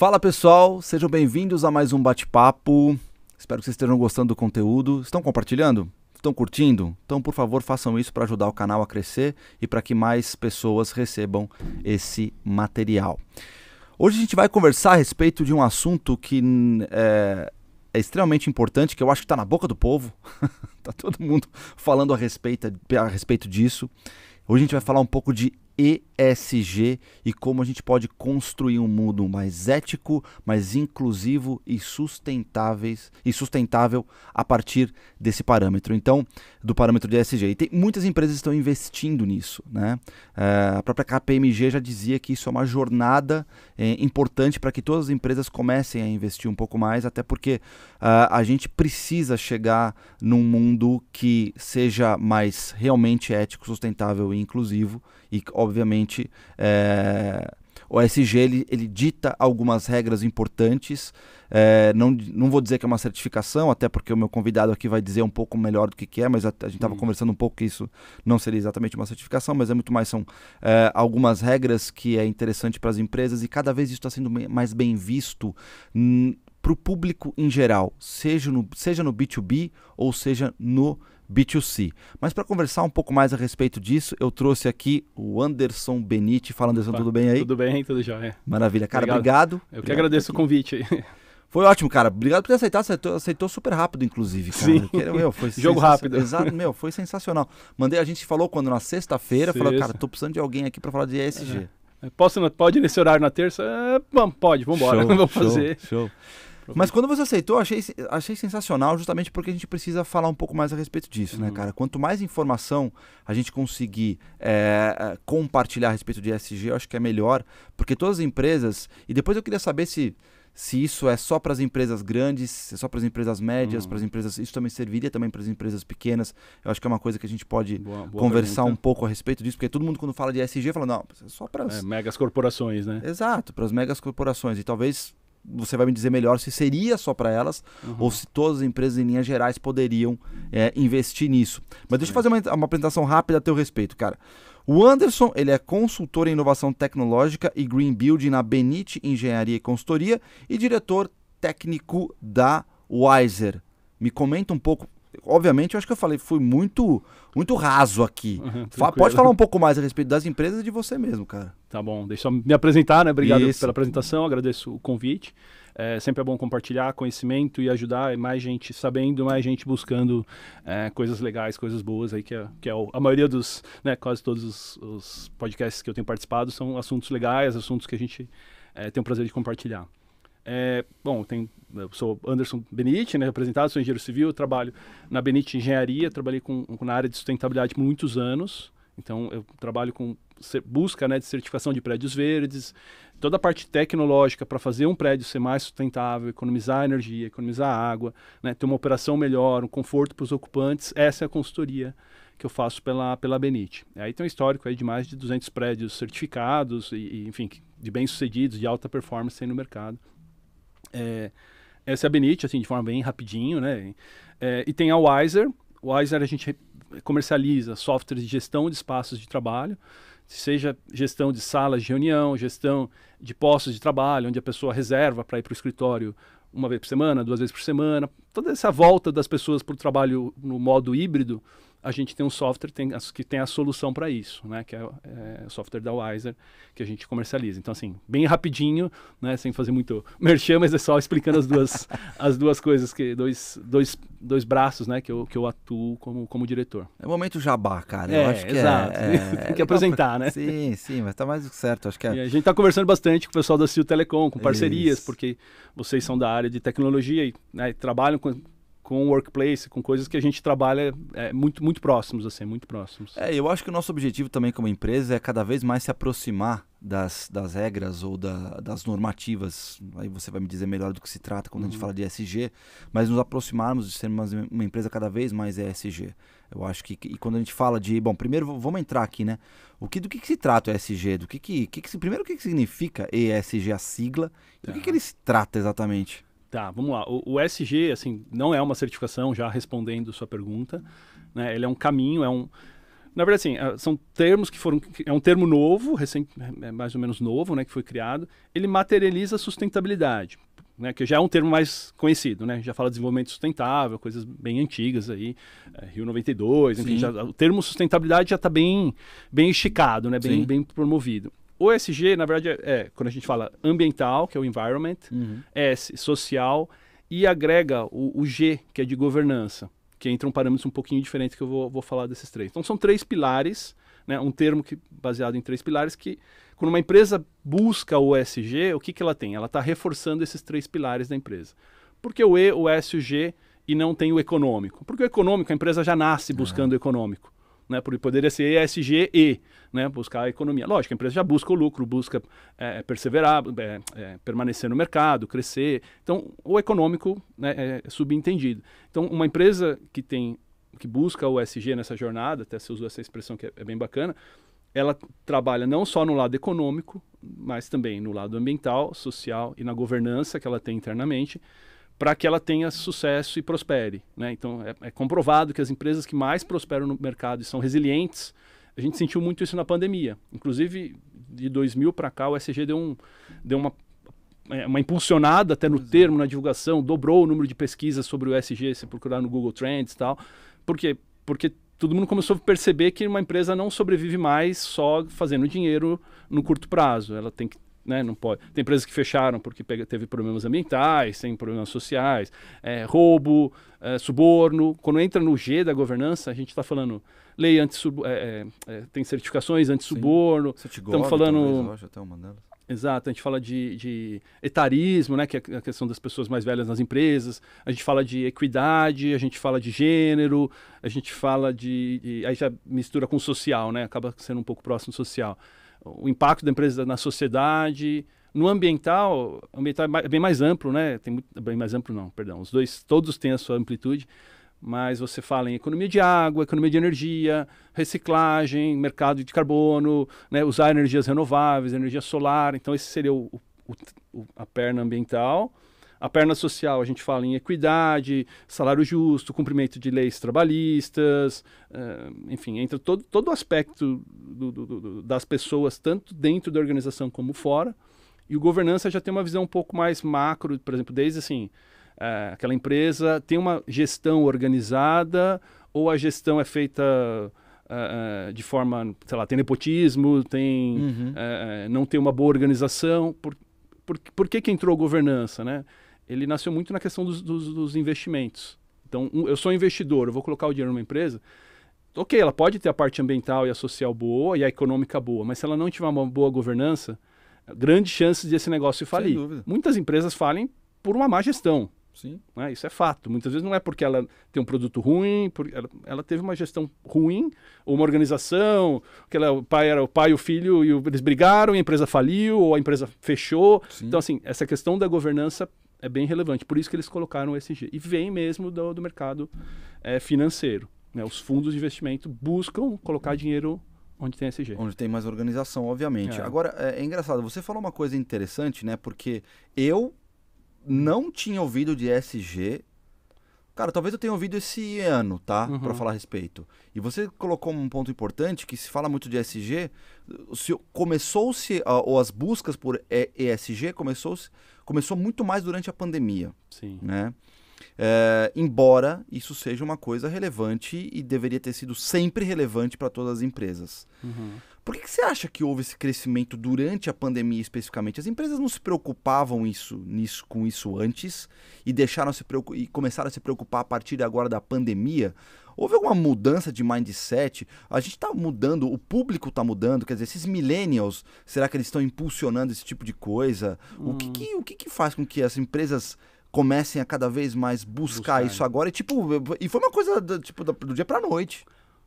Fala pessoal, sejam bem-vindos a mais um bate-papo. Espero que vocês estejam gostando do conteúdo. Estão compartilhando? Estão curtindo? Então, por favor, façam isso para ajudar o canal a crescer e para que mais pessoas recebam esse material. Hoje a gente vai conversar a respeito de um assunto que é, é extremamente importante, que eu acho que está na boca do povo. está todo mundo falando a respeito, a respeito disso. Hoje a gente vai falar um pouco de ESG e como a gente pode construir um mundo mais ético, mais inclusivo e sustentáveis e sustentável a partir desse parâmetro. Então, do parâmetro de ESG. E tem, muitas empresas estão investindo nisso. Né? Uh, a própria KPMG já dizia que isso é uma jornada eh, importante para que todas as empresas comecem a investir um pouco mais, até porque uh, a gente precisa chegar num mundo que seja mais realmente ético, sustentável e inclusivo, e obviamente. Eh, o SG ele, ele dita algumas regras importantes. É, não, não vou dizer que é uma certificação, até porque o meu convidado aqui vai dizer um pouco melhor do que, que é, mas a, a gente estava hum. conversando um pouco que isso não seria exatamente uma certificação, mas é muito mais, são é, algumas regras que é interessante para as empresas e cada vez isso está sendo mais bem visto hum, para o público em geral, seja no, seja no B2B ou seja no B2C. Mas para conversar um pouco mais a respeito disso, eu trouxe aqui o Anderson Benite. Fala, Anderson, Opa, tudo bem aí? Tudo bem, tudo jóia. Maravilha. Cara, obrigado. obrigado. Eu obrigado que agradeço o convite aí. Foi ótimo, cara. Obrigado por ter aceitado. Aceitou, aceitou super rápido, inclusive, cara. Sim. Quero, meu, foi Jogo rápido. Exato, meu, foi sensacional. Mandei, a gente falou quando na sexta-feira, falou, cara, tô precisando de alguém aqui para falar de ESG. É. Posso, pode ir nesse horário na terça? É, pode, vambora. embora. Vamos fazer. Show. Mas quando você aceitou, achei, achei sensacional, justamente porque a gente precisa falar um pouco mais a respeito disso, né, uhum. né, cara? Quanto mais informação a gente conseguir é, compartilhar a respeito de ESG, eu acho que é melhor, porque todas as empresas. E depois eu queria saber se se isso é só para as empresas grandes, se é só para as empresas médias, uhum. para as empresas. Isso também serviria também para as empresas pequenas. Eu acho que é uma coisa que a gente pode boa, boa conversar pergunta. um pouco a respeito disso, porque todo mundo quando fala de ESG fala, não, é só para as. É, megas corporações, né? Exato, para as megas corporações. E talvez você vai me dizer melhor se seria só para elas uhum. ou se todas as empresas em linhas gerais poderiam é, investir nisso. Mas deixa eu fazer uma, uma apresentação rápida a teu respeito, cara. O Anderson, ele é consultor em inovação tecnológica e green building na Benite Engenharia e Consultoria e diretor técnico da Wiser. Me comenta um pouco obviamente, eu acho que eu falei, fui muito muito raso aqui. Uhum, Pode falar um pouco mais a respeito das empresas e de você mesmo, cara. Tá bom, deixa eu me apresentar, né? Obrigado Isso. pela apresentação, agradeço o convite. É, sempre é bom compartilhar conhecimento e ajudar mais gente sabendo, mais gente buscando é, coisas legais, coisas boas aí, que é, que é a maioria dos, né, quase todos os, os, podcasts que eu tenho participado são assuntos legais, assuntos que a gente é, tem o prazer de compartilhar. É, bom, tem, sou Anderson Benite, né, representado, sou engenheiro civil, trabalho na Benite Engenharia, trabalhei com, com, na área de sustentabilidade por muitos anos. Então, eu trabalho com busca né, de certificação de prédios verdes, toda a parte tecnológica para fazer um prédio ser mais sustentável, economizar energia, economizar água, né, ter uma operação melhor, um conforto para os ocupantes. Essa é a consultoria que eu faço pela, pela Benite. Aí tem um histórico aí de mais de 200 prédios certificados, e, e enfim, de bem-sucedidos, de alta performance no mercado. É, essa é a Benite, assim, de forma bem rapidinho, né? É, e tem a Wiser. Wiser a gente comercializa softwares de gestão de espaços de trabalho, seja gestão de salas de reunião, gestão de postos de trabalho, onde a pessoa reserva para ir para o escritório uma vez por semana, duas vezes por semana. Toda essa volta das pessoas para o trabalho no modo híbrido, a gente tem um software tem, que tem a solução para isso, né? Que é, é, o software da Wiser que a gente comercializa. Então, assim, bem rapidinho, né? Sem fazer muito merchan, mas é só explicando as duas, as duas coisas, que dois, dois, dois braços, né? Que eu, que eu atuo como, como diretor. É o momento jabá, cara. É, eu acho que é, exato. É, é tem que apresentar, né? Sim, sim, mas tá mais do que certo, acho que é. E a gente tá conversando bastante com o pessoal da Cio Telecom, com parcerias, isso. porque vocês são da área de tecnologia e né, trabalham com, com workplace, com coisas que a gente trabalha é, muito, muito próximos, assim, muito próximos. É, eu acho que o nosso objetivo também como empresa é cada vez mais se aproximar das, das regras ou da, das normativas. Aí você vai me dizer melhor do que se trata quando uhum. a gente uhum. fala de ESG, mas nos aproximarmos de ser uma, uma empresa cada vez mais ESG. É eu acho que e quando a gente fala de, bom, primeiro vamos entrar aqui, né? O que do que, que se trata o ESG? Do que que, que, que primeiro o que, que significa ESG a sigla? Do que, que ele se trata exatamente? Tá, vamos lá. O, o, SG, assim, não é uma certificação, já respondendo sua pergunta. Né? Ele é um caminho, é um... Na verdade, assim, é, são termos que foram... É um termo novo, recente é, é mais ou menos novo, né? Que foi criado. Ele materializa a sustentabilidade, né? Que já é um termo mais conhecido, né? Já fala desenvolvimento sustentável, coisas bem antigas aí. É, Rio 92, enfim, já, o termo sustentabilidade já está bem, bem esticado, né? Bem, bem promovido o ESG, na verdade, é, é, quando a gente fala ambiental, que é o environment, uhum. É S, social, e agrega o, o, G, que é de governança, que entra um parâmetro um pouquinho diferente que eu vou, vou falar desses três. Então, são três pilares, né, um termo que, baseado em três pilares, que quando uma empresa busca o ESG, o que, que ela tem? Ela está reforçando esses três pilares da empresa. Porque o E, o S e o G, e não tem o econômico. Porque o econômico, a empresa já nasce é. buscando uhum. o econômico né? Poderia ser ESG e, né? Buscar a economia. Lógico, a empresa já busca o lucro, busca é, é perseverar, é, é, permanecer no mercado, crescer. Então, o econômico né, é, é subentendido. Então, uma empresa que tem que busca o ESG nessa jornada, até se usou essa expressão que é, é bem bacana, ela trabalha não só no lado econômico, mas também no lado ambiental, social e na governança que ela tem internamente para que ela tenha sucesso e prospere. Né? Então, é, é, comprovado que as empresas que mais prosperam no mercado e são resilientes, a gente sentiu muito isso na pandemia. Inclusive, de 2000 para cá, o SG deu, um, deu uma, é, uma impulsionada até no Exato. É. termo, na divulgação, dobrou o número de pesquisas sobre o SG, se procurar no Google Trends e tal. Por quê? Porque todo mundo começou a perceber que uma empresa não sobrevive mais só fazendo dinheiro no curto prazo. Ela tem que né? Não pode. Tem empresas que fecharam porque pega, teve problemas ambientais, tem problemas sociais, é, roubo, é, suborno. Quando entra no G da governança, a gente está falando lei anti é, é, é, tem certificações anti suborno. Estamos falando. Talvez, Exato, a gente fala de, de, etarismo, né, que é a questão das pessoas mais velhas nas empresas, a gente fala de equidade, a gente fala de gênero, a gente fala de. de aí já mistura com social, né? Acaba sendo um pouco próximo social o impacto da empresa na sociedade. No ambiental, ambiental é, é bem mais amplo, né? Tem muito, bem mais amplo não, perdão. Os dois, todos têm a sua amplitude, mas você fala em economia de água, economia de energia, reciclagem, mercado de carbono, né? usar energias renováveis, energia solar. Então esse seria o, o, o a perna ambiental. A perna social, a gente fala em equidade, salário justo, cumprimento de leis trabalhistas, uh, enfim, entra todo, todo o aspecto do, do, do, das pessoas, tanto dentro da organização como fora. E o governança já tem uma visão um pouco mais macro, por exemplo, desde assim, uh, aquela empresa tem uma gestão organizada ou a gestão é feita uh, de forma, sei lá, tem nepotismo, tem, uhum. não tem uma boa organização. Por, por, por que, que entrou governança, né? ele nasceu muito na questão dos, dos, dos investimentos. Então, um, eu sou investidor, eu vou colocar o dinheiro numa empresa. Ok, ela pode ter a parte ambiental e a social boa e a econômica boa, mas se ela não tiver uma boa governança, grandes chances de esse negócio falir. Muitas empresas falem por uma má gestão. Sim. Né? Isso é fato. Muitas vezes não é porque ela tem um produto ruim, porque ela, ela teve uma gestão ruim, ou uma organização, que ela, o pai era o pai e o filho, e o, eles brigaram, e a empresa faliu, ou a empresa fechou. Sim. Então, assim, essa questão da governança é bem relevante. Por isso que eles colocaram o ESG. E vem mesmo do, do mercado é, financeiro. Né? Os fundos de investimento buscam colocar dinheiro onde tem ESG. Onde tem mais organização, obviamente. É. Agora, é, é engraçado, você falou uma coisa interessante, né? Porque eu não tinha ouvido de ESG Cara, talvez eu tenha ouvido esse ano, tá? Uhum. Para falar a respeito. E você colocou um ponto importante que se fala muito de ESG. Começou-se, ou as buscas por ESG começou, começou muito mais durante a pandemia. Sim. Né? É, embora isso seja uma coisa relevante e deveria ter sido sempre relevante para todas as empresas. Uhum. Por que, que você acha que houve esse crescimento durante a pandemia especificamente? As empresas não se preocupavam isso, nisso, com isso antes e deixaram se e começaram a se preocupar a partir de agora da pandemia? Houve alguma mudança de mindset? A gente está mudando, o público está mudando, quer dizer, esses millennials, será que eles estão impulsionando esse tipo de coisa? Hum. O, que, hum. que o que, que faz com que as empresas comecem a cada vez mais buscar, buscar. isso agora? E, tipo, e foi uma coisa do, tipo, do dia para noite.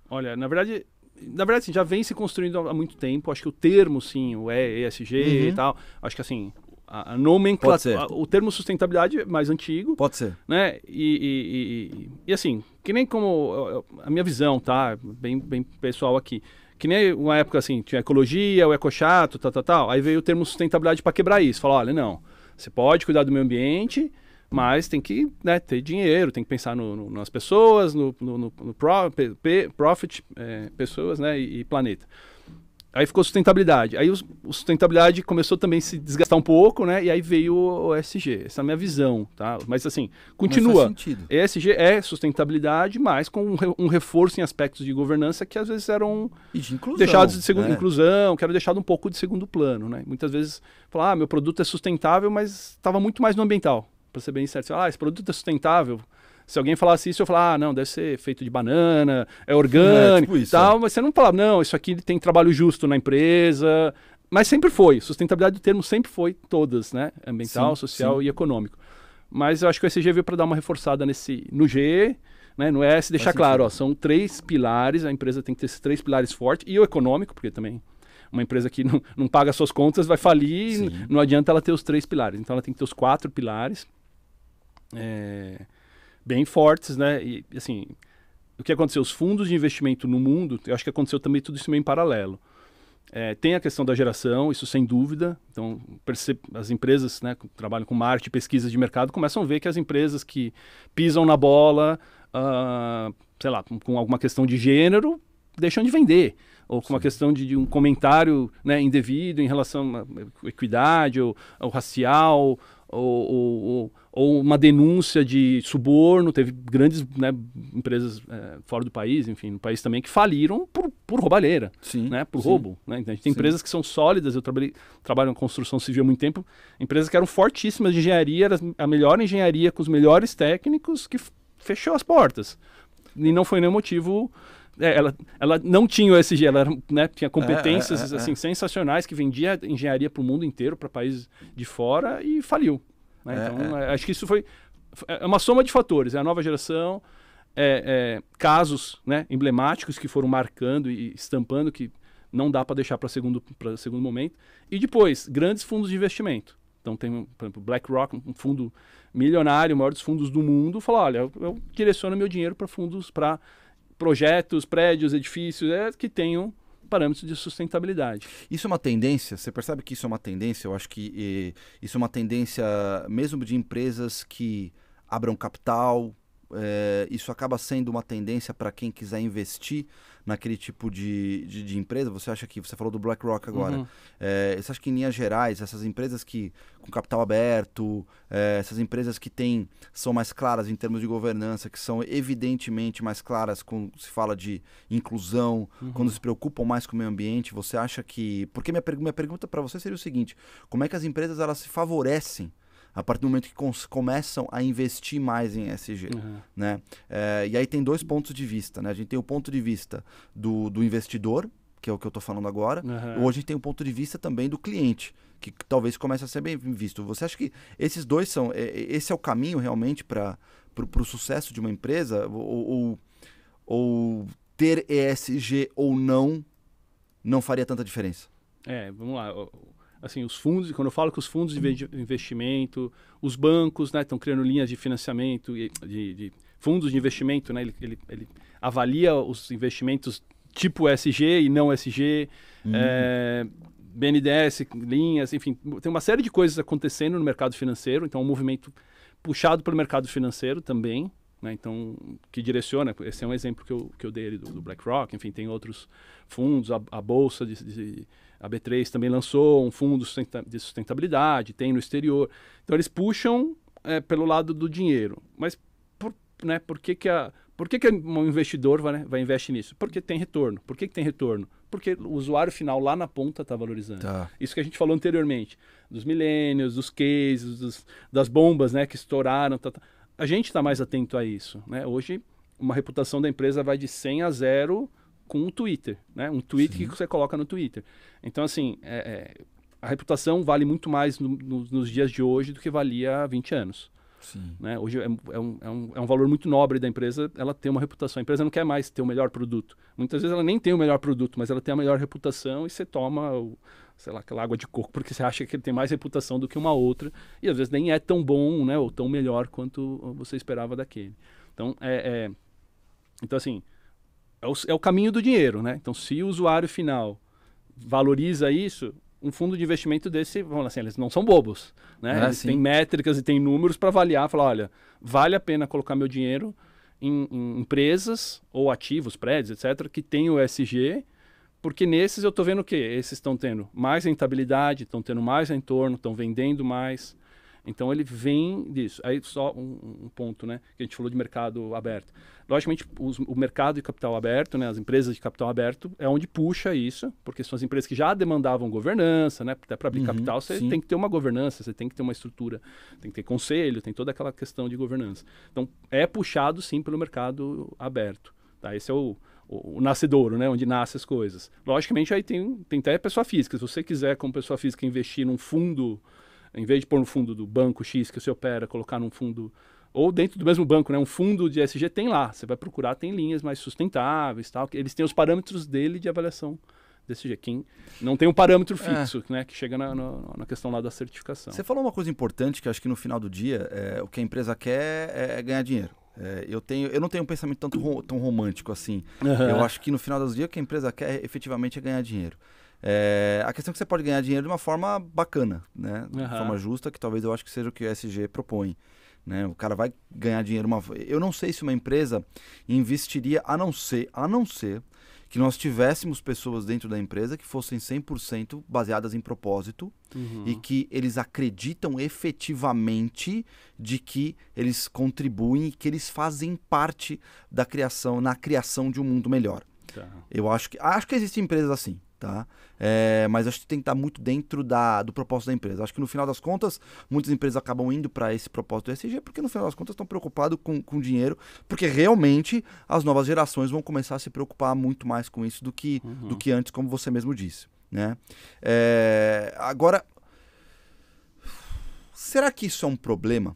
Olha, na verdade, na verdade, assim, já vem se construindo há muito tempo. Acho que o termo, sim, o ESG uhum. e tal. Acho que assim, a, a nomenclatura. O termo sustentabilidade é mais antigo. Pode ser. Né? E, e, e, e assim, que nem como. A minha visão, tá? Bem, bem pessoal aqui que nem uma época assim, tinha ecologia, o ecochato, tal, tal, tal. Aí veio o termo sustentabilidade para quebrar isso. Falar, olha, não, você pode cuidar do meio ambiente mas tem que né, ter dinheiro, tem que pensar no, no, nas pessoas, no, no pro, profit, é, pessoas né, e, e, planeta. Aí ficou sustentabilidade. Aí o sustentabilidade começou também a se desgastar um pouco, né? E aí veio o ESG. Essa é a minha visão, tá? Mas assim, continua. ESG é sustentabilidade, mas com um, reforço em aspectos de governança que às vezes eram de inclusão, deixados de segundo né? inclusão, que eram deixados um pouco de segundo plano, né? Muitas vezes falar, ah, meu produto é sustentável, mas estava muito mais no ambiental para ser bem certo, ah, esse produto é sustentável. Se alguém falasse isso, eu falava, ah, não, deve ser feito de banana, é orgânico é, tipo isso, tal. É. Mas você não falava, não, isso aqui tem trabalho justo na empresa. Mas sempre foi. Sustentabilidade do termo sempre foi todas, né? Ambiental, sim, social sim. e econômico. Mas eu acho que o ESG veio é para dar uma reforçada nesse, no G, né, no S, deixar claro, ó, são três pilares, a empresa tem que ter esses três pilares fortes, e o econômico, porque também uma empresa que não, não paga suas contas vai falir, não adianta ela ter os três pilares. Então ela tem que ter os quatro pilares é, bem fortes, né? E assim, o que aconteceu? Os fundos de investimento no mundo, eu acho que aconteceu também tudo isso meio em paralelo. É, tem a questão da geração, isso sem dúvida. Então, as empresas né, que trabalham com marketing, pesquisa de mercado, começam a ver que as empresas que pisam na bola, uh, sei lá, com alguma questão de gênero, deixam de vender. Ou com Sim. uma questão de, de um comentário né, indevido em relação à equidade ou, ou racial, ou, ou, ou, uma denúncia de suborno. Teve grandes né, empresas é, fora do país, enfim, no país também, que faliram por, por roubalheira, sim, né, por sim. roubo. Né? Então, a gente tem sim. empresas que são sólidas. Eu trabalhei, trabalho em construção civil há muito tempo. Empresas que eram fortíssimas de engenharia, era a melhor engenharia com os melhores técnicos, que fechou as portas. E não foi nenhum motivo é, ela, ela não tinha o SG, ela era, né, tinha é, competências é, é, assim é. sensacionais que vendia engenharia para o mundo inteiro, para países de fora e faliu. Né? É, então, acho que isso foi é uma soma de fatores. É a nova geração, casos né, emblemáticos que foram marcando e estampando que não dá para deixar para segundo para segundo momento. E depois grandes fundos de investimento. Então tem, por exemplo, BlackRock, um fundo milionário, o maior dos fundos do mundo, falou, olha, eu, eu direciono meu dinheiro para fundos para projetos, prédios, edifícios é, que tenham parâmetros de sustentabilidade. Isso é uma tendência? Você percebe que isso é uma tendência? Eu acho que e, eh, isso é uma tendência mesmo de empresas que abram capital, é, isso acaba sendo uma tendência para quem quiser investir naquele tipo de, de, de, empresa? Você acha que, você falou do BlackRock agora, uhum. é, você acha que em linhas gerais, essas empresas que com capital aberto, é, essas empresas que têm, são mais claras em termos de governança, que são evidentemente mais claras quando se fala de inclusão, uhum. quando se preocupam mais com o meio ambiente, você acha que... Porque minha, minha pergunta para você seria o seguinte, como é que as empresas elas se favorecem a partir do momento que começam a investir mais em SG. Uhum. Né? É, e aí tem dois pontos de vista. Né? A gente tem o ponto de vista do, do investidor, que é o que eu estou falando agora. Uhum. Hoje a gente tem um ponto de vista também do cliente, que talvez comece a ser bem visto. Você acha que esses dois são. Esse é o caminho realmente para o sucesso de uma empresa? Ou, ou, ou, ter ESG ou não não faria tanta diferença? É, vamos lá assim, os fundos, quando eu falo que os fundos de uhum. investimento, os bancos né, estão né, criando linhas de financiamento, de, de fundos de investimento, né, ele, ele, ele, avalia os investimentos tipo SG e não SG, uhum. é, eh, BNDES, linhas, enfim, tem uma série de coisas acontecendo no mercado financeiro, então é um movimento puxado pelo mercado financeiro também, né, então, que direciona, esse é um exemplo que eu, que eu dei do, do BlackRock, enfim, tem outros fundos, a, a bolsa de, de a B3 também lançou um fundo de sustentabilidade, tem no exterior. Então eles puxam é, pelo lado do dinheiro. Mas por, né, por que, que a. Por que, que um investidor vai, né, vai investir nisso? Porque tem retorno. Por que, que tem retorno? Porque o usuário final lá na ponta está valorizando. Tá. Isso que a gente falou anteriormente, dos milênios, dos cases, dos, das bombas né, que estouraram. Tá, tá. A gente está mais atento a isso. Né? Hoje, uma reputação da empresa vai de 100 a 0 com um Twitter, né? Um tweet Sim. que você coloca no Twitter. Então, assim, é, é, a reputação vale muito mais no, no, nos dias de hoje do que valia há 20 anos. Né? Hoje é, é, um, é, um, é um valor muito nobre da empresa ela tem uma reputação. A empresa não quer mais ter o melhor produto. Muitas vezes ela nem tem o melhor produto, mas ela tem a melhor reputação e você toma, o, sei lá, aquela água de coco porque você acha que ele tem mais reputação do que uma outra e às vezes nem é tão bom né, ou tão melhor quanto você esperava daquele. Então, é, é então assim, é o, é o caminho do dinheiro, né? Então, se o usuário final valoriza isso, um fundo de investimento desse, vamos falar assim, eles não são bobos, né? É, eles têm métricas e têm números para avaliar, falar, olha, vale a pena colocar meu dinheiro em, em empresas ou ativos, prédios, etc, que tem o SG, porque nesses eu estou vendo o quê? Esses estão tendo mais rentabilidade, estão tendo mais retorno, estão vendendo mais, então ele vem disso. Aí só um, um, ponto, né? Que a gente falou de mercado aberto. Logicamente, os, o mercado de capital aberto, né? As empresas de capital aberto é onde puxa isso, porque são as empresas que já demandavam governança, né? Até para abrir uhum, capital, você sim. tem que ter uma governança, você tem que ter uma estrutura, tem que ter conselho, tem toda aquela questão de governança. Então é puxado sim pelo mercado aberto. Tá? Esse é o, o, nascedouro, né? Onde nascem as coisas. Logicamente, aí tem, tem até pessoa física. Se você quiser, como pessoa física, investir num fundo em vez de pôr no fundo do banco X que você opera, colocar num fundo ou dentro do mesmo banco, né? Um fundo de SG tem lá. Você vai procurar, tem linhas mais sustentáveis, tal. Eles têm os parâmetros dele de avaliação desse jeito. Quem não tem um parâmetro é. fixo, é. né? Que chega na, na, na, questão lá da certificação. Você falou uma coisa importante que acho que no final do dia é, o que a empresa quer é, é ganhar dinheiro. É, eu, tenho, eu não tenho um pensamento tanto ro tão romântico assim. Uhum. Eu acho que no final do dia o que a empresa quer é, efetivamente é ganhar dinheiro. É, a questão é que você pode ganhar dinheiro de uma forma bacana, né? De uhum. forma justa, que talvez eu acho que seja o que o SG propõe. Né? O cara vai ganhar dinheiro. Uma... Eu não sei se uma empresa investiria, a não ser, a não ser que nós tivéssemos pessoas dentro da empresa que fossem 100% baseadas em propósito uhum. e que eles acreditam efetivamente de que eles contribuem e que eles fazem parte da criação, na criação de um mundo melhor. Tá. Eu acho que acho que existem empresas assim. Tá? É, mas acho que tem que estar tá muito dentro da, do propósito da empresa. Acho que no final das contas, muitas empresas acabam indo para esse propósito do SG, porque no final das contas estão preocupados com, com dinheiro, porque realmente as novas gerações vão começar a se preocupar muito mais com isso do que, uhum. do que antes, como você mesmo disse. Né? É, agora, será que isso é um problema?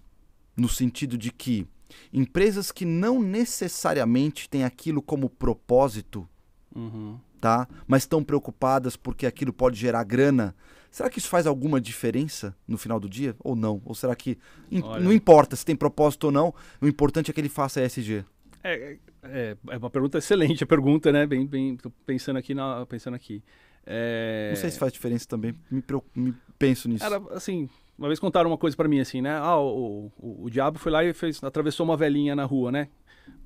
No sentido de que empresas que não necessariamente têm aquilo como propósito. Uhum tá? Mas estão preocupadas porque aquilo pode gerar grana. Será que isso faz alguma diferença no final do dia ou não? Ou será que in, não importa se tem propósito ou não, o importante é que ele faça ESG? É, é, é uma pergunta excelente, a pergunta, né? Bem, bem, pensando aqui, na, pensando aqui. É... Não sei se faz diferença também. Me, me penso nisso. Era, assim, uma vez contaram uma coisa para mim assim, né? Ah, o, o, o, diabo foi lá e fez, atravessou uma velhinha na rua, né?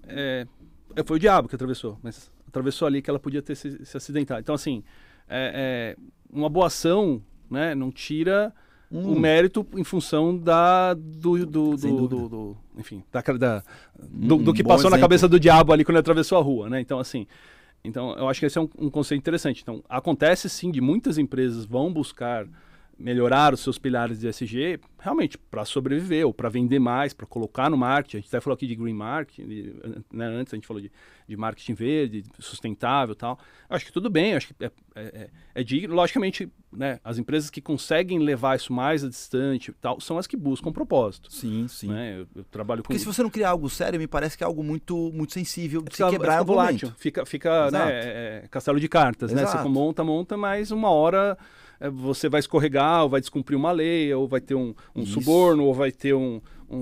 É, é foi o diabo que atravessou, mas atravessou ali que ela podia ter se, se acidentado. Então, assim, é, é, uma boa ação né, não tira hum. o mérito em função da do, do, do, do, do enfim da, da do, do que passou exemplo. na cabeça do diabo ali quando ele atravessou a rua, né? Então, assim, então eu acho que esse é um, um conceito interessante. Então, acontece sim de muitas empresas vão buscar melhorar os seus pilares de SG, realmente para sobreviver ou para vender mais, para colocar no marketing. A gente até falou aqui de green marketing, né? antes a gente falou de, de marketing verde, sustentável, tal. Eu acho que tudo bem, acho que é, é, é, é digno. Logicamente, né? as empresas que conseguem levar isso mais distante, tal, são as que buscam propósito. Sim, sim. Né? Eu, eu, trabalho com. se você não criar algo sério, me parece que é algo muito, muito sensível de é se é quebrar fica volátil, fica, fica né, é, castelo de cartas, Exato. né? Você monta, monta, mas uma hora é, você vai escorregar, ou vai descumprir uma lei, ou vai ter um, um suborno, ou vai ter um, um,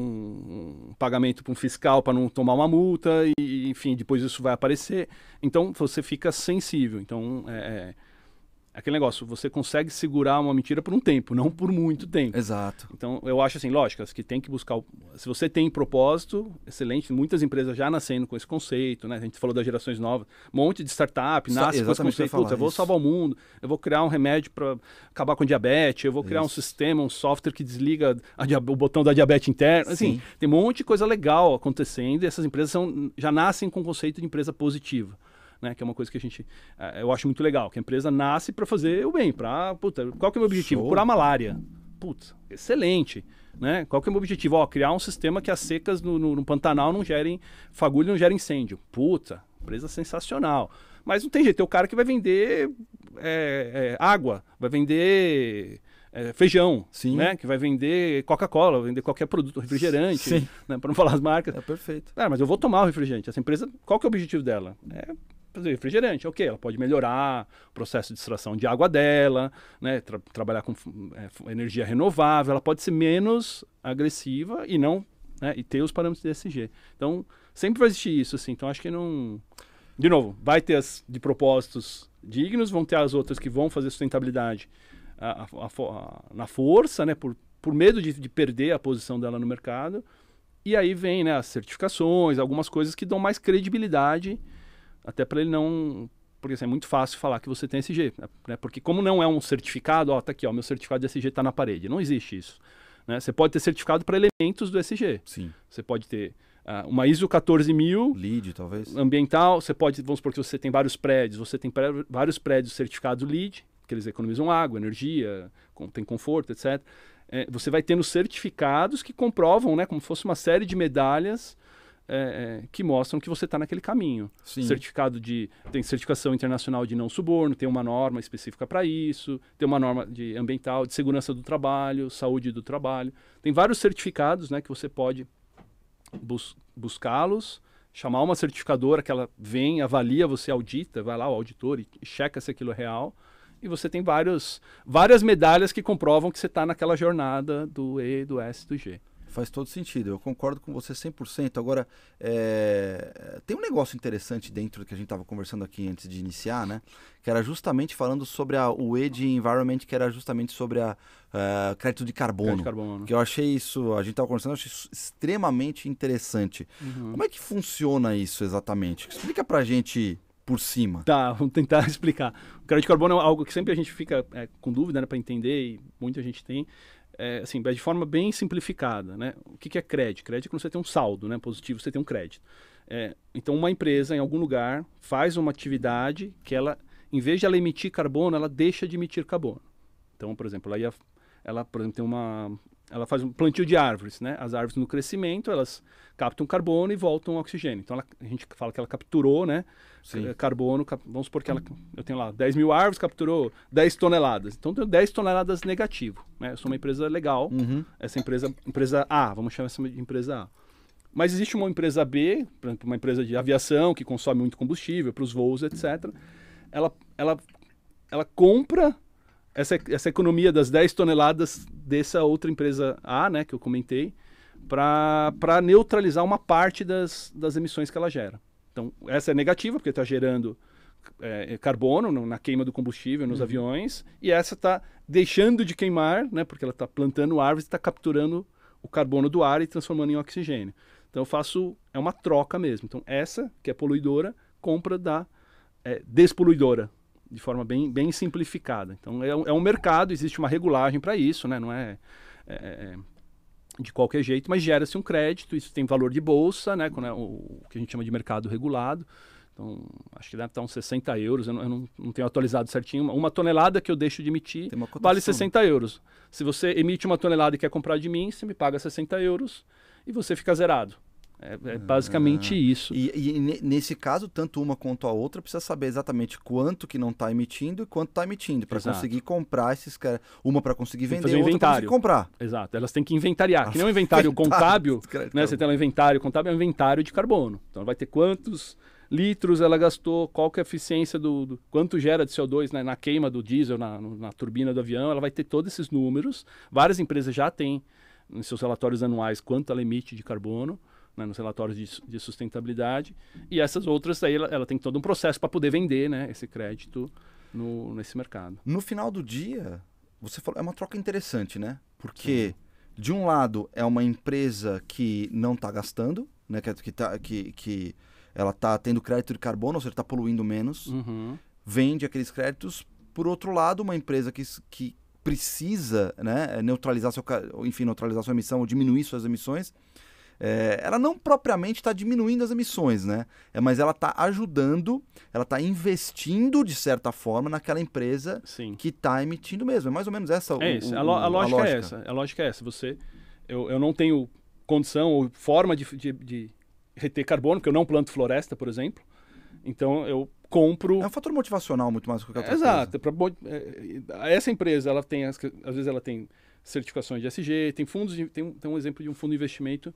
um pagamento para um fiscal para não tomar uma multa, e enfim, depois isso vai aparecer. Então você fica sensível. Então, é, é aquele negócio, você consegue segurar uma mentira por um tempo, não por muito tempo. Exato. Então, eu acho assim, lógicas que tem que buscar. O... Se você tem propósito, excelente. Muitas empresas já nascendo com esse conceito, né? A gente falou das gerações novas. Um monte de startup nasce com esse conceito. Eu, eu vou salvar o mundo, eu vou criar um remédio para acabar com diabetes, eu vou criar isso. um sistema, um software que desliga dia... o botão da diabetes interna. Assim, Sim. tem um monte de coisa legal acontecendo e essas empresas são, já nascem com o conceito de empresa positiva né? Que é uma coisa que a gente, eh, eu acho muito legal, que a empresa nasce para fazer o bem, para, qual que é o meu objetivo? Show. Curar malária. Putz, excelente. Né? Qual que é o meu objetivo? Ó, criar um sistema que as secas no, no, no Pantanal não gerem fagulho, não gerem incêndio. Puta, empresa sensacional. Mas não tem jeito, tem o cara que vai vender é, é, água, vai vender é, feijão, Sim. né? Que vai vender Coca-Cola, vender qualquer produto, refrigerante, né? para não falar as marcas. É perfeito. É, mas eu vou tomar o refrigerante. Essa empresa, qual que é o objetivo dela? É fazer refrigerante. Ok, ela pode melhorar o processo de extração de água dela, né? Tra trabalhar com é, energia renovável, ela pode ser menos agressiva e não né? e ter os parâmetros de ESG. Então, sempre vai existir isso, assim. Então, acho que não... De novo, vai ter as de propósitos dignos, vão ter as outras que vão fazer sustentabilidade a, a, a, na força, né? Por, por medo de, de perder a posição dela no mercado. E aí vem né, as certificações, algumas coisas que dão mais credibilidade até para ele não. Porque assim, é muito fácil falar que você tem SG. Né, né? Porque, como não é um certificado, ó, tá aqui, ó, meu certificado de SG está na parede. Não existe isso. Né? Você pode ter certificado para elementos do SG. Sim. Você pode ter uh, uma ISO 14000. LEED, talvez. Ambiental. Você pode, vamos supor que você tem vários prédios. Você tem pré vários prédios certificados LEED, que eles economizam água, energia, com, tem conforto, etc. É, você vai tendo certificados que comprovam, né, como se fosse uma série de medalhas é, é, que mostram que você está naquele caminho. Sim. Certificado de. Tem certificação internacional de não suborno, tem uma norma específica para isso, tem uma norma de ambiental, de segurança do trabalho, saúde do trabalho. Tem vários certificados né, que você pode bus buscá-los, chamar uma certificadora que ela vem, avalia, você audita, vai lá o auditor e, e checa se aquilo é real e você tem vários, várias medalhas que comprovam que você está naquela jornada do E, do S, do G. Faz todo sentido, eu concordo com você 100%. Agora, é... tem um negócio interessante dentro do que a gente estava conversando aqui antes de iniciar, né? Que era justamente falando sobre a, o ED Environment, que era justamente sobre a, a é, crédito de carbono. Crédito de carbono. Que eu achei isso, a gente estava conversando, eu achei extremamente interessante. Uhum. Como é que funciona isso exatamente? Explica pra gente por cima. Tá, vamos tentar explicar. O crédito de carbono é algo que sempre a gente fica é, com dúvida né, para entender e muita gente tem é, assim, é de forma bem simplificada, né? O que, que é crédito? Crédito é quando você tem um saldo, né? Positivo, você tem um crédito. É, então, uma empresa em algum lugar faz uma atividade que ela, em vez de ela emitir carbono, ela deixa de emitir carbono. Então, por exemplo, ela ia, ela, por exemplo, tem uma ela faz um plantio de árvores, né? As árvores no crescimento, elas captam carbono e voltam oxigênio. Então ela, a gente fala que ela capturou, né? Sim. Eh, carbono, cap, vamos supor que ela, eu tenho lá 10 mil árvores, capturou 10 toneladas. Então eu tenho 10 toneladas negativo, né? Eu sou uma empresa legal, uhum. essa empresa, empresa A, vamos chamar essa de empresa A. Mas existe uma empresa B, por exemplo, uma empresa de aviação que consome muito combustível para os voos, etc. Ela, ela, ela compra essa, essa economia das 10 toneladas dessa outra empresa A, né, que eu comentei, para neutralizar uma parte das, das emissões que ela gera. Então, essa é negativa, porque está gerando é, é, carbono no, na queima do combustível nos uhum. aviões, e essa está deixando de queimar, né, porque ela está plantando árvores, e está capturando o carbono do ar e transformando em oxigênio. Então, eu faço. É uma troca mesmo. Então, essa, que é poluidora, compra da é, despoluidora, de forma bem, bem simplificada. Então, é, é um mercado, existe uma regulagem para isso, né? não é, é, é, de qualquer jeito, mas gera-se um crédito, isso tem valor de bolsa, né? Quando é o, o, que a gente chama de mercado regulado. Então, acho que deve estar uns 60 euros, eu não, eu não, tenho atualizado certinho. Uma, uma, tonelada que eu deixo de emitir vale 60 euros. Se você emite uma tonelada e quer comprar de mim, você me paga 60 euros e você fica zerado. É, é basicamente ah, isso. E, e, nesse caso, tanto uma quanto a outra precisa saber exatamente quanto que não está emitindo e quanto está emitindo para conseguir comprar esses caras. É, uma para conseguir vender, fazer um outra para comprar. Exato. Elas têm que inventariar. que não é um inventário contábil, né? Você tem um inventário contábil, é um inventário de carbono. Então vai ter quantos litros ela gastou, qual que é a eficiência do, do quanto gera de CO2 né? na queima do diesel, na, na turbina do avião. Ela vai ter todos esses números. Várias empresas já têm em seus relatórios anuais quanto ela emite de carbono né, nos relatórios de, de, sustentabilidade. E essas outras, aí ela, ela tem todo um processo para poder vender né, esse crédito no, nesse mercado. No final do dia, você falou, é uma troca interessante, né? Porque, Sim. de um lado, é uma empresa que não está gastando, né, que, que, tá, que, que ela está tendo crédito de carbono, ou seja, está poluindo menos, uhum. vende aqueles créditos. Por outro lado, uma empresa que, que precisa né, neutralizar seu, enfim, neutralizar sua emissão ou diminuir suas emissões, é, ela não propriamente está diminuindo as emissões, né? É, mas ela está ajudando, ela está investindo de certa forma naquela empresa Sim. que está emitindo mesmo. É mais ou menos essa. É o, isso. O, a, lo a, lógica a, lógica é essa. A lógica é essa. Você, eu, eu não tenho condição ou forma de, de, de reter carbono, porque eu não planto floresta, por exemplo. Então eu compro. É um fator motivacional muito mais do que qualquer coisa. Exato. Coisa. É é, é, essa empresa, ela tem, às vezes, ela tem certificações de SG, tem fundos, de, tem, tem um exemplo de um fundo de investimento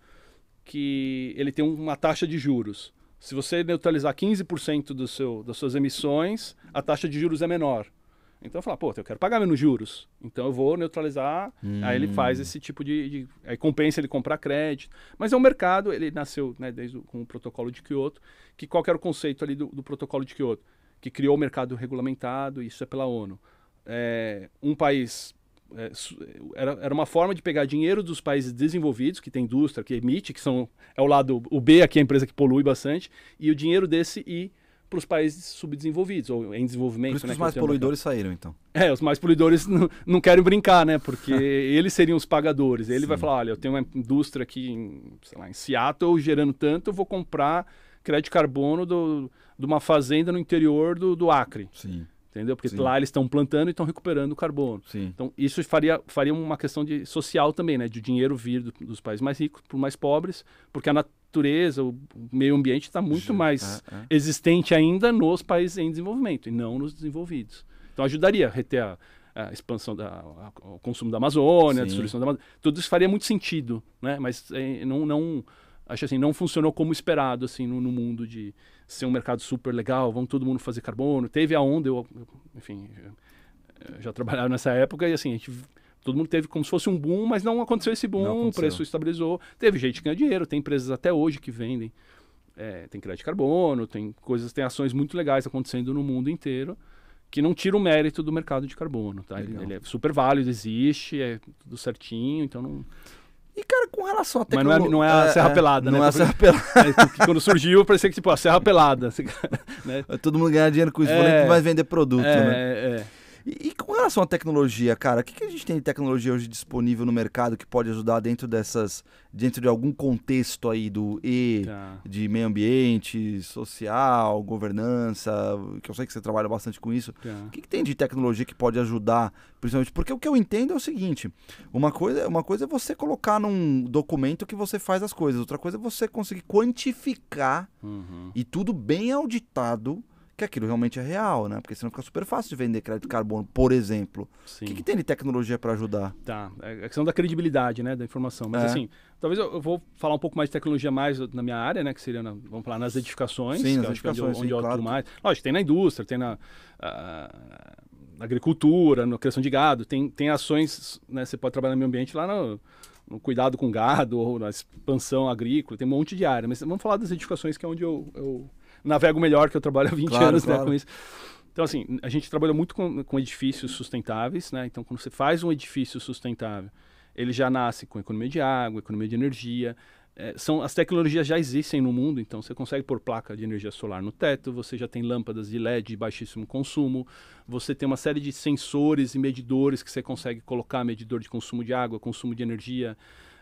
que ele tem uma taxa de juros. Se você neutralizar 15% do seu, das suas emissões, a taxa de juros é menor. Então eu falo, pô, eu quero pagar menos juros, então eu vou neutralizar. Hum. Aí ele faz hum. esse tipo de, de, Aí compensa ele comprar crédito. Mas é um mercado, ele nasceu né, desde o, com o protocolo de Kyoto, que qual que era o conceito ali do, do protocolo de Kyoto? Que criou o mercado regulamentado, isso é pela ONU. É, um país é, é, era, era uma forma de pegar dinheiro dos países desenvolvidos, que tem indústria, que emite, que são é o lado o B aqui é a empresa que polui bastante, e o dinheiro desse ir para os países subdesenvolvidos ou em desenvolvimento. Por isso né, que os mais poluidores saíram, então. É, os mais poluidores não, não querem brincar, né? Porque eles seriam os pagadores. Ele Sim. vai falar, olha, eu tenho uma indústria aqui, em, sei lá, em Seattle gerando tanto, eu vou comprar crédito de carbono do, de uma fazenda no interior do, do Acre. Sim entendeu? Porque Sim. lá eles estão plantando e estão recuperando o carbono. Sim. Então isso faria, faria uma questão de social também, né? De dinheiro vir do, dos países mais ricos para os mais pobres, porque a natureza, o meio ambiente está muito mais é, é. existente ainda nos países em desenvolvimento e não nos desenvolvidos. Então ajudaria a reter a, a expansão da a, o consumo da Amazônia, Sim. a destruição da Amazônia. Tudo isso faria muito sentido, né? Mas é, não não acho que assim, não funcionou como esperado assim no, no, mundo de ser um mercado super legal, vamos todo mundo fazer carbono. Teve a onda, eu, enfim, já trabalhava nessa época e assim, a gente, todo mundo teve como se fosse um boom, mas não aconteceu esse boom, o preço estabilizou. Teve gente que ganha dinheiro, tem empresas até hoje que vendem, é, tem crédito de carbono, tem coisas, tem ações muito legais acontecendo no mundo inteiro que não tira o mérito do mercado de carbono, tá? Ele, ele, é super válido, existe, é tudo certinho, então não... E, cara, com relação à tecnologia. Mas não é, a é Serra é, Pelada, não né? Não é a Serra Pelada. É, quando surgiu, parecia que, tipo, a Serra Pelada. Né? Todo mundo ganha dinheiro com isso, é, que vai vender produto, é, né? É, é. E, e, com relação à tecnologia, cara, o que, que a gente tem de tecnologia hoje disponível no mercado que pode ajudar dentro dessas, dentro de algum contexto aí do E, tá. de meio ambiente, social, governança, que eu sei que você trabalha bastante com isso. Tá. O que, que, tem de tecnologia que pode ajudar, principalmente? Porque o que eu entendo é o seguinte: uma coisa, uma coisa é você colocar num documento que você faz as coisas, outra coisa é você conseguir quantificar uhum. e tudo bem auditado que aquilo realmente é real, né? Porque senão fica super fácil de vender crédito de carbono, por exemplo. Sim. O que, que tem de tecnologia para ajudar? Tá, é a é questão da credibilidade, né, da informação. Mas é. assim, talvez eu, vou falar um pouco mais de tecnologia mais na minha área, né, que seria, na, vamos falar, nas edificações. Sim, nas é edificações, onde, sim, onde claro. mais. Lógico, tem na indústria, tem na... Uh, na agricultura, na criação de gado, tem, tem ações, né? Você pode trabalhar no meio ambiente lá no, no cuidado com gado, ou na expansão agrícola, tem um monte de área. Mas vamos falar das edificações, que é onde eu, eu navego melhor, que eu trabalho há 20 claro, anos né, claro. Né, com isso. Então, assim, a gente trabalha muito com, com edifícios sustentáveis, né? Então, quando você faz um edifício sustentável, ele já nasce com economia de água, economia de energia, é, são, as tecnologias já existem no mundo, então você consegue pôr placa de energia solar no teto, você já tem lâmpadas de LED de baixíssimo consumo, você tem uma série de sensores e medidores que você consegue colocar, medidor de consumo de água, consumo de energia,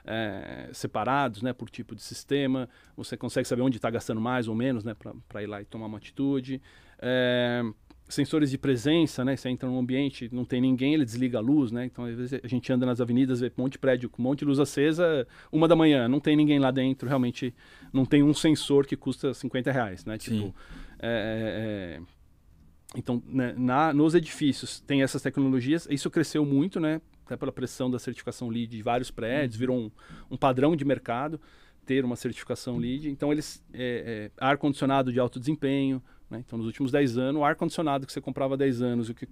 é, separados né, por tipo de sistema, você consegue saber onde está gastando mais ou menos né, para ir lá e tomar uma atitude. É, sensores de presença, né? Você entra num ambiente, não tem ninguém, ele desliga a luz, né? Então, às vezes a gente anda nas avenidas, vê um monte de prédio com um monte de luz acesa, uma da manhã, não tem ninguém lá dentro, realmente não tem um sensor que custa 50 reais, né? Tipo, é, é, é, então, né, na, nos edifícios tem essas tecnologias, isso cresceu muito, né? até pela pressão da certificação LEED de vários prédios, uhum. virou um, um padrão de mercado ter uma certificação LEED. Então, eles é, é, ar-condicionado de alto desempenho. Né? Então, nos últimos 10 anos, o ar-condicionado que você comprava 10 anos, o que, que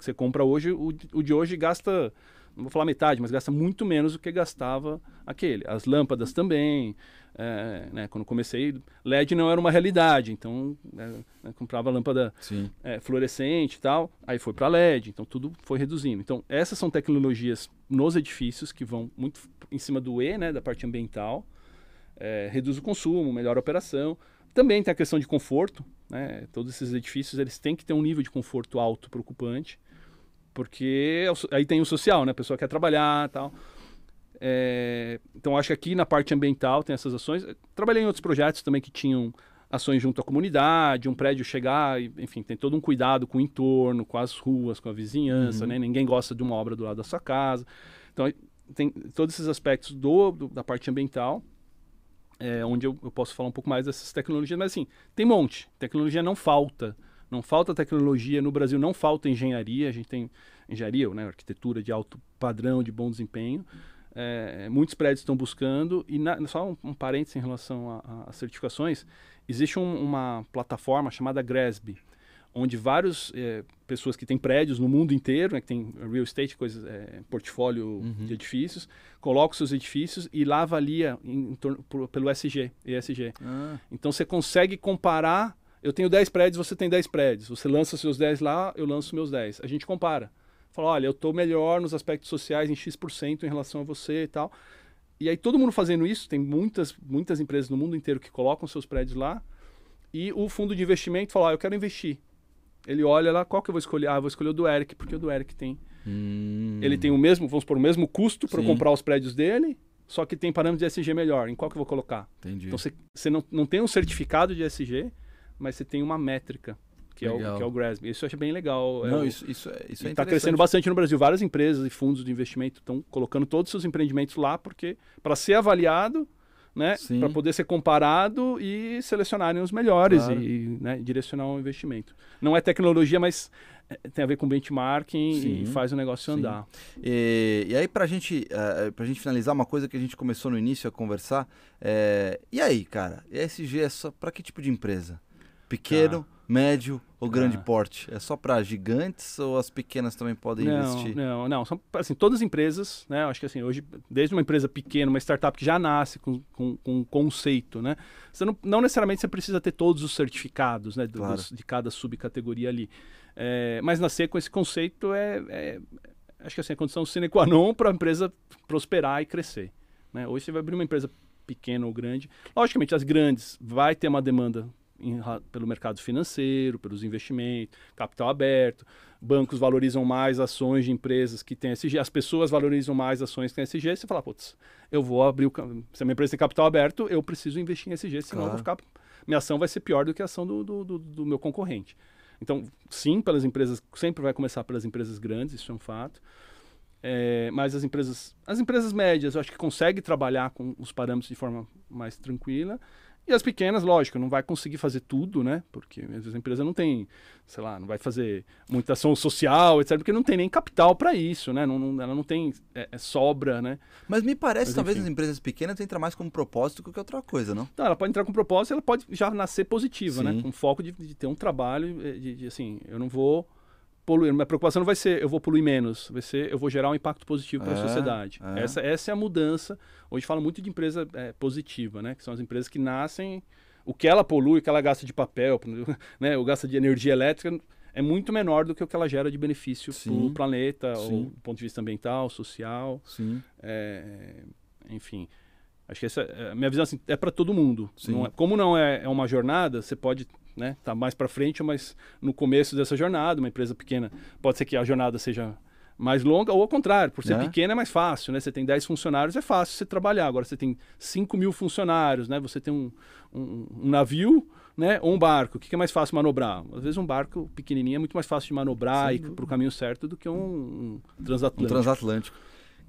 você compra hoje, o, o, de hoje gasta não vou falar metade, mas gasta muito menos do que gastava aquele. As lâmpadas também. É, né, quando comecei, LED não era uma realidade, então é, comprava lâmpada é, fluorescente e tal, aí foi para LED, então tudo foi reduzindo. Então, essas são tecnologias nos edifícios que vão muito em cima do E, né, da parte ambiental, é, reduz o consumo, melhora a operação. Também tem a questão de conforto, né, todos esses edifícios eles têm que ter um nível de conforto alto preocupante porque é aí tem o social, né? A pessoa quer trabalhar tal. É, então, acho que aqui na parte ambiental tem essas ações. Trabalhei em outros projetos também que tinham ações junto à comunidade, um prédio chegar, enfim, tem todo um cuidado com o entorno, com as ruas, com a vizinhança, uhum. né? Ninguém gosta de uma obra do lado da sua casa. Então, tem todos esses aspectos do, do da parte ambiental, é, onde eu, eu posso falar um pouco mais dessas tecnologias. Mas, assim, tem um monte. Tecnologia não falta. Não falta tecnologia no Brasil, não falta engenharia. A gente tem engenharia, né, arquitetura de alto padrão, de bom desempenho. É, muitos prédios estão buscando. E na, só um, um parênteses em relação às certificações: existe um, uma plataforma chamada GRESB, onde várias é, pessoas que têm prédios no mundo inteiro, né, que tem real estate, coisas, é, portfólio uhum. de edifícios, colocam seus edifícios e lá avalia em, em torno, por, pelo SG, ESG. Ah. Então você consegue comparar eu tenho 10 prédios, você tem 10 prédios. Você lança seus 10 lá, eu lanço meus 10. A gente compara. Fala, olha, eu estou melhor nos aspectos sociais em X% em relação a você e tal. E aí todo mundo fazendo isso, tem muitas, muitas empresas no mundo inteiro que colocam seus prédios lá. E o fundo de investimento fala, ah, eu quero investir. Ele olha lá, qual que eu vou escolher? Ah, eu vou escolher o do Eric, porque o do Eric tem. Hum. Ele tem o mesmo, vamos por o mesmo custo para comprar os prédios dele, só que tem parâmetros de SG melhor. Em qual que eu vou colocar? Entendi. Então você, você não, não tem um certificado de SG, mas você tem uma métrica. Que é, o, que é o Grasby. Isso eu achei bem legal. É Não, é o, isso, isso, é, isso é Está crescendo bastante no Brasil. Várias empresas e fundos de investimento estão colocando todos os seus empreendimentos lá, porque para ser avaliado, né? Para poder ser comparado e selecionarem os melhores claro. e, né, direcionar o investimento. Não é tecnologia, mas eh, tem a ver com benchmarking Sim. e faz o negócio Sim. andar. E, e aí, para gente, uh, eh, a gente finalizar, uma coisa que a gente começou no início a conversar, é, e aí, cara, ESG é só para que tipo de empresa? Pequeno, tá. médio ou grande tá. porte? É só para gigantes ou as pequenas também podem não, investir? Não, não. São assim, todas as empresas, né? Acho que assim, hoje, desde uma empresa pequena, uma startup que já nasce com, com, com um conceito, né? Você não, não necessariamente você precisa ter todos os certificados né, claro. dos, de cada subcategoria ali. É, mas nascer com esse conceito é, é acho que assim, é a condição sine qua non para a empresa prosperar e crescer. Né? Hoje você vai abrir uma empresa pequena ou grande. Logicamente, as grandes vai ter uma demanda pelo mercado financeiro, pelos investimentos, capital aberto. Bancos valorizam mais ações de empresas que têm SG, as pessoas valorizam mais ações que têm SG. Você fala, putz, eu vou abrir o. Se a minha empresa tem capital aberto, eu preciso investir em SG, senão claro. eu vou ficar. Minha ação vai ser pior do que a ação do, do, do, do meu concorrente. Então, sim, pelas empresas, sempre vai começar pelas empresas grandes, isso é um fato. É, mas as empresas, as empresas médias, eu acho que consegue trabalhar com os parâmetros de forma mais tranquila. E as pequenas, lógico, não vai conseguir fazer tudo, né? Porque às vezes a empresa não tem, sei lá, não vai fazer muita ação social, etc., porque não tem nem capital para isso, né? Não, não, ela não tem é, é sobra, né? Mas me parece, talvez, as empresas pequenas entram mais com propósito do que outra coisa, não? Não, tá, ela pode entrar com propósito ela pode já nascer positiva, né? Sim. né? Com foco de, de, ter um trabalho, eh, de, de assim, eu não vou poluir. Minha preocupação não vai ser eu vou poluir menos, vai ser eu vou gerar um impacto positivo para a é, sociedade. É. Essa, essa é a mudança. Hoje fala muito de empresa é, positiva, né? Que são as empresas que nascem. O que ela polui, o que ela gasta de papel, né? o gasto de energia elétrica é muito menor do que o que ela gera de benefício para o planeta, ou, do ponto de vista ambiental, social. É, enfim. Acho que essa, é, minha visão assim, é para todo mundo. Não é, como não é uma jornada, você pode né? Tá mais para frente, mas no começo dessa jornada, uma empresa pequena, pode ser que a jornada seja mais longa, ou ao contrário, por ser né? pequena é mais fácil, né? Você tem 10 funcionários, é fácil você trabalhar. Agora você tem 5 mil funcionários, né? Você tem um, um, um navio, né? Ou um barco. O que, que é mais fácil manobrar? Às vezes um barco pequenininho é muito mais fácil de manobrar Sim. e para o caminho certo do que um, um transatlântico. Um transatlântico.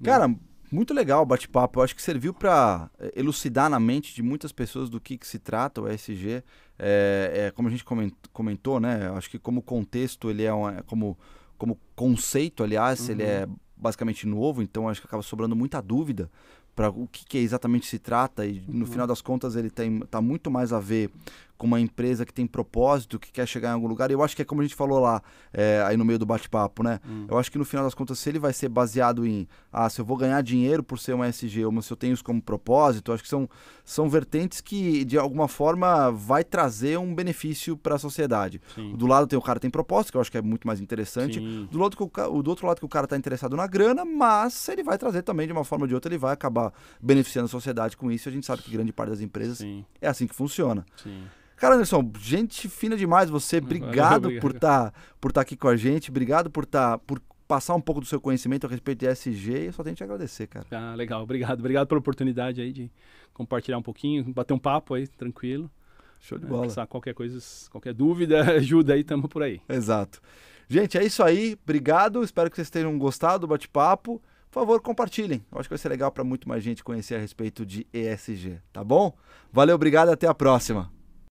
Né? Cara, muito legal o bate-papo. Eu acho que serviu para eh, elucidar na mente de muitas pessoas do que, que se trata o ESG. É, é, como a gente comentou, né? acho que como contexto ele é um, como, como conceito, aliás, uhum. ele é uhum. basicamente novo. Então acho que acaba sobrando muita dúvida para o que, que, exatamente se trata e no uhum. final das contas ele tem tá muito mais a ver com uma empresa que tem propósito, que quer chegar em algum lugar. Eu acho que é como a gente falou lá, é, aí no meio do bate-papo, né? Hum. Eu acho que no final das contas, se ele vai ser baseado em, ah, se eu vou ganhar dinheiro por ser um SG, ou se eu tenho isso como propósito, acho que são, são vertentes que, de alguma forma, vai trazer um benefício para a sociedade. Sim. Do lado tem o cara tem propósito, que eu acho que é muito mais interessante. Do, lado que o, do outro lado que o cara está interessado na grana, mas ele vai trazer também, de uma forma ou de outra, ele vai acabar beneficiando a sociedade com isso. A gente sabe que grande parte das empresas Sim. é assim que funciona. Sim. Cara, Anderson, gente fina demais você. Uhum. Obrigado, Obrigado. por estar tá, por tá aqui com a gente. Obrigado por estar. Tá, por passar um pouco do seu conhecimento a respeito de SG e só tenho que te agradecer, cara. Ah, legal. Obrigado. Obrigado pela oportunidade aí de compartilhar um pouquinho, bater um papo aí, tranquilo. Show de é, bola. Pensar qualquer coisa, qualquer dúvida, ajuda aí, tamo por aí. Exato. Gente, é isso aí. Obrigado. Espero que vocês tenham gostado do bate-papo. Por favor, compartilhem. Eu acho que vai ser legal para muito mais gente conhecer a respeito de ESG, tá bom? Valeu, obrigado, até a próxima.